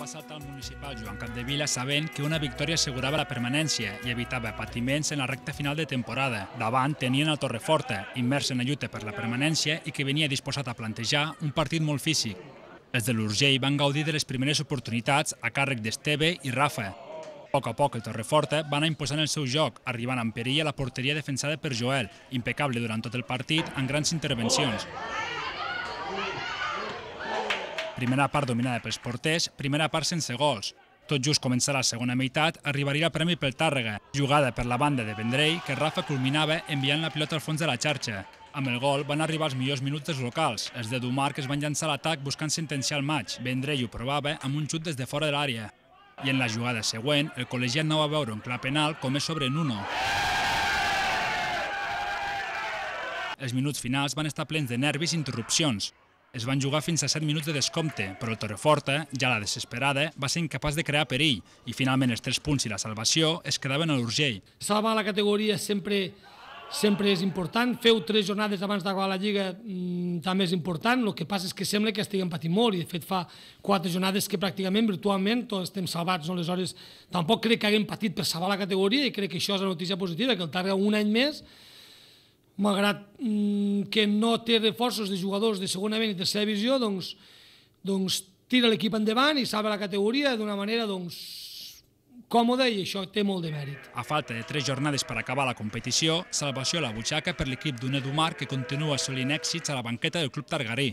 passat al municipal Joan Capdevila sabent que una victòria assegurava la permanència i evitava patiments en la recta final de temporada. Davant tenien el Torreforta, immers en la lluita per la permanència i que venia disposat a plantejar un partit molt físic. Els de l'Urgell van gaudir de les primeres oportunitats a càrrec d'Esteve i Rafa. A poc a poc el Torreforta va anar imposant el seu joc, arribant amb perill a la porteria defensada per Joel, impecable durant tot el partit amb grans intervencions. Primera part dominada pels porters, primera part sense gols. Tot just començarà la segona meitat, arribaria el premi pel Tàrrega, jugada per la banda de Vendrell, que Rafa culminava enviant la pilota al fons de la xarxa. Amb el gol van arribar els millors minuts dels locals. Els de Dumar que es van llançar a l'atac buscant sentenciar el maig. Vendrell ho provava amb un xut des de fora de l'àrea. I en la jugada següent, el col·legiat no va veure un clar penal com és sobre Nuno. Els minuts finals van estar plens de nervis i interrupcions. Es van jugar fins a 7 minuts de descompte, però el Torreforta, ja la desesperada, va ser incapaç de crear perill i finalment els 3 punts i la salvació es quedaven a l'Urgell. Salvar la categoria sempre sempre és important, feu tres jornades abans d'acabar la Lliga mm, també és important, el que passa és que sembla que estiguem patint molt i de fet fa 4 jornades que pràcticament virtualment tots estem salvats, no? aleshores tampoc crec que haguem patit per salvar la categoria i crec que això és la notícia positiva, que el Targa un any més malgrat mm, que no té reforços de jugadors de segona B i tercera divisió, doncs, doncs tira l'equip endavant i salva la categoria d'una manera doncs, còmoda i això té molt de mèrit. A falta de tres jornades per acabar la competició, salvació a la butxaca per l'equip d'Unedomar que continua assolint èxits a la banqueta del Club Targarí.